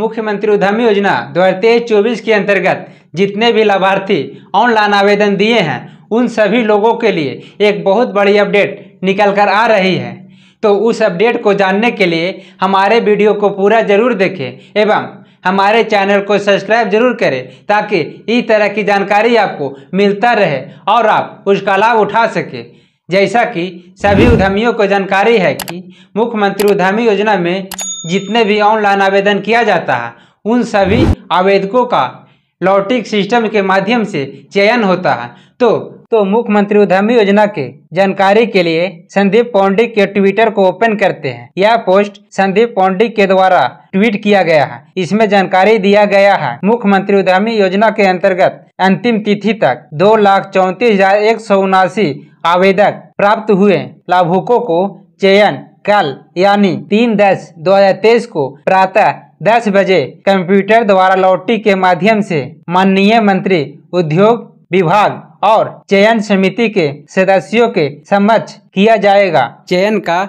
मुख्यमंत्री उद्यमी योजना दो हज़ार तेईस चौबीस के अंतर्गत जितने भी लाभार्थी ऑनलाइन आवेदन दिए हैं उन सभी लोगों के लिए एक बहुत बड़ी अपडेट निकल कर आ रही है तो उस अपडेट को जानने के लिए हमारे वीडियो को पूरा जरूर देखें एवं हमारे चैनल को सब्सक्राइब जरूर करें ताकि इस तरह की जानकारी आपको मिलता रहे और आप उसका लाभ उठा सकें जैसा कि सभी उद्यमियों को जानकारी है कि मुख्यमंत्री उद्यमी योजना में जितने भी ऑनलाइन आवेदन किया जाता है उन सभी आवेदकों का लॉटिक सिस्टम के माध्यम से चयन होता है तो तो मुख्यमंत्री उद्यमी योजना के जानकारी के लिए संदीप पौंडी के ट्विटर को ओपन करते हैं यह पोस्ट संदीप पौंडी के द्वारा ट्वीट किया गया है इसमें जानकारी दिया गया है मुख्यमंत्री उद्यमी योजना के अंतर्गत अंतिम तिथि तक दो लाख चौंतीस हजार एक सौ उनासी आवेदक प्राप्त हुए लाभुकों को चयन कल यानी तीन दस दो हजार तेईस को प्रातः दस बजे कंप्यूटर द्वारा लॉटरी के माध्यम से माननीय मंत्री उद्योग विभाग और चयन समिति के सदस्यों के समक्ष किया जाएगा चयन का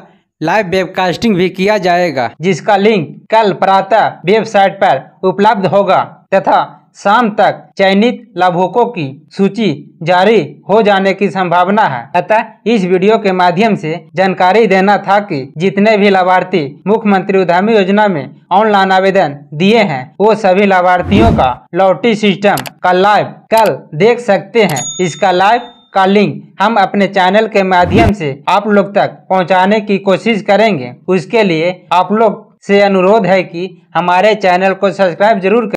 लाइव वेबकास्टिंग भी किया जाएगा जिसका लिंक कल प्रातः वेबसाइट पर उपलब्ध होगा तथा शाम तक चयनित लाभुकों की सूची जारी हो जाने की संभावना है अतः इस वीडियो के माध्यम से जानकारी देना था कि जितने भी लाभार्थी मुख्यमंत्री उद्यमी योजना में ऑनलाइन आवेदन दिए हैं वो सभी लाभार्थियों का लॉटरी सिस्टम का लाइव कल देख सकते हैं इसका लाइव का लिंक हम अपने चैनल के माध्यम से आप लोग तक पहुंचाने की कोशिश करेंगे उसके लिए आप लोग से अनुरोध है कि हमारे चैनल को सब्सक्राइब जरूर करें